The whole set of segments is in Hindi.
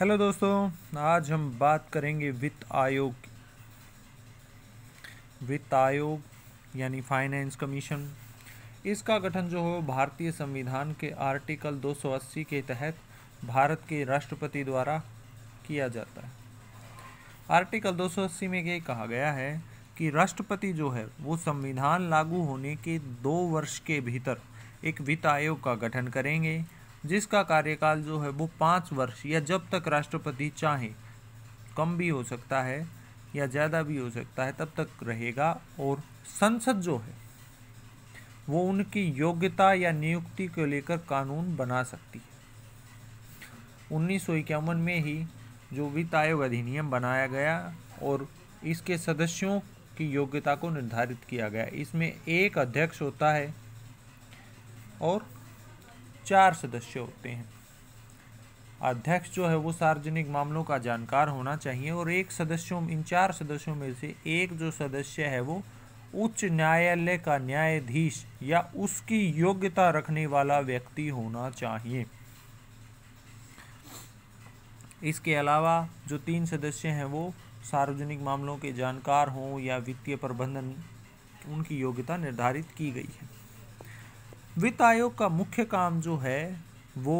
हेलो दोस्तों आज हम बात करेंगे वित्त आयोग वित्त आयोग यानी फाइनेंस कमीशन इसका गठन जो हो भारतीय संविधान के आर्टिकल 280 के तहत भारत के राष्ट्रपति द्वारा किया जाता है आर्टिकल 280 में ये कहा गया है कि राष्ट्रपति जो है वो संविधान लागू होने के दो वर्ष के भीतर एक वित्त आयोग का गठन करेंगे जिसका कार्यकाल जो है वो पाँच वर्ष या जब तक राष्ट्रपति चाहे कम भी हो सकता है या ज़्यादा भी हो सकता है तब तक रहेगा और संसद जो है वो उनकी योग्यता या नियुक्ति को लेकर कानून बना सकती है उन्नीस में ही जो वित्त आयोग अधिनियम बनाया गया और इसके सदस्यों की योग्यता को निर्धारित किया गया इसमें एक अध्यक्ष होता है और चार सदस्य होते हैं अध्यक्ष जो है वो सार्वजनिक मामलों का जानकार होना चाहिए और एक सदस्यों इन चार सदस्यों में से एक जो सदस्य है वो उच्च न्यायालय का न्यायाधीश या उसकी योग्यता रखने वाला व्यक्ति होना चाहिए इसके अलावा जो तीन सदस्य हैं वो सार्वजनिक मामलों के जानकार हों या वित्तीय प्रबंधन उनकी योग्यता निर्धारित की गई है वित्त आयोग का मुख्य काम जो है वो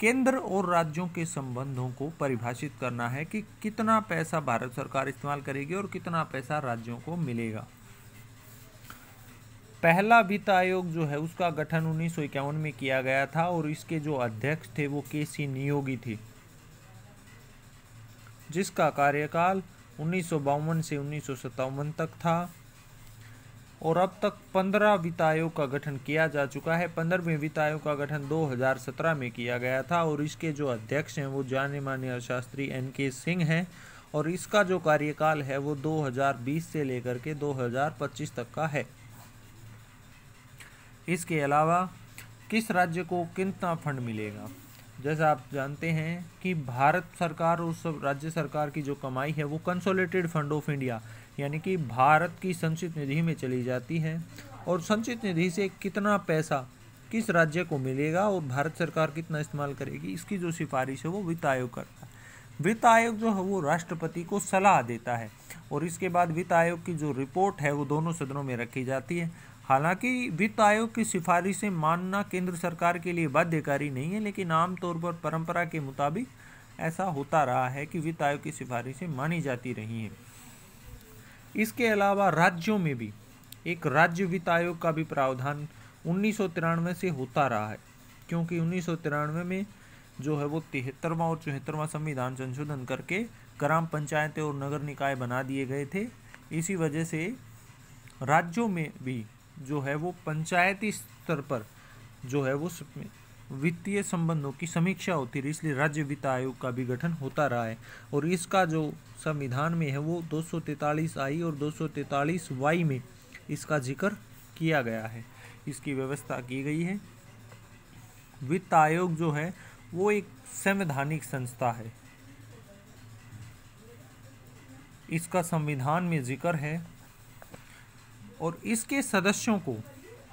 केंद्र और राज्यों के संबंधों को परिभाषित करना है कि कितना पैसा भारत सरकार इस्तेमाल करेगी और कितना पैसा राज्यों को मिलेगा पहला वित्त आयोग जो है उसका गठन उन्नीस में किया गया था और इसके जो अध्यक्ष थे वो के सी नियोगी थे जिसका कार्यकाल उन्नीस से उन्नीस तक था और अब तक पंद्रह वित्तायों का गठन किया जा चुका है पंद्रहवें वित्त आयोग का गठन 2017 में किया गया था और इसके जो अध्यक्ष हैं वो जाने माने अर्थशास्त्री एन के सिंह हैं और इसका जो कार्यकाल है वो 2020 से लेकर के 2025 तक का है इसके अलावा किस राज्य को कितना फंड मिलेगा जैसे आप जानते हैं कि भारत सरकार और सब राज्य सरकार की जो कमाई है वो कंसोलिडेटेड फंड ऑफ इंडिया यानी कि भारत की संचित निधि में चली जाती है और संचित निधि से कितना पैसा किस राज्य को मिलेगा और भारत सरकार कितना इस्तेमाल करेगी इसकी जो सिफारिश है वो वित्त आयोग करता है वित्त आयोग जो है वो राष्ट्रपति को सलाह देता है और इसके बाद वित्त आयोग की जो रिपोर्ट है वो दोनों सदनों में रखी जाती है हालांकि वित्त आयोग की सिफारिशें मानना केंद्र सरकार के लिए बाध्यकारी नहीं है लेकिन आमतौर पर परंपरा के मुताबिक ऐसा होता रहा है कि वित्त आयोग की सिफारिशें मानी जाती रही हैं इसके अलावा राज्यों में भी एक राज्य वित्त आयोग का भी प्रावधान उन्नीस से होता रहा है क्योंकि उन्नीस में जो है वो तिहत्तरवा और चौहत्तरवा संविधान संशोधन करके ग्राम पंचायतें और नगर निकाय बना दिए गए थे इसी वजह से राज्यों में भी जो है वो पंचायती स्तर पर जो है वो वित्तीय संबंधों की समीक्षा होती रही इसलिए राज्य वित्त आयोग का भी गठन होता रहा है और इसका जो संविधान में है वो दो आई और दो वाई में इसका जिक्र किया गया है इसकी व्यवस्था की गई है वित्त आयोग जो है वो एक संवैधानिक संस्था है इसका संविधान में जिक्र है और इसके सदस्यों को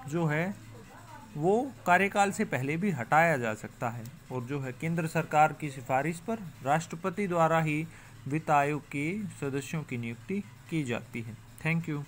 जो है वो कार्यकाल से पहले भी हटाया जा सकता है और जो है केंद्र सरकार की सिफारिश पर राष्ट्रपति द्वारा ही वित्त आयोग के सदस्यों की नियुक्ति की जाती है थैंक यू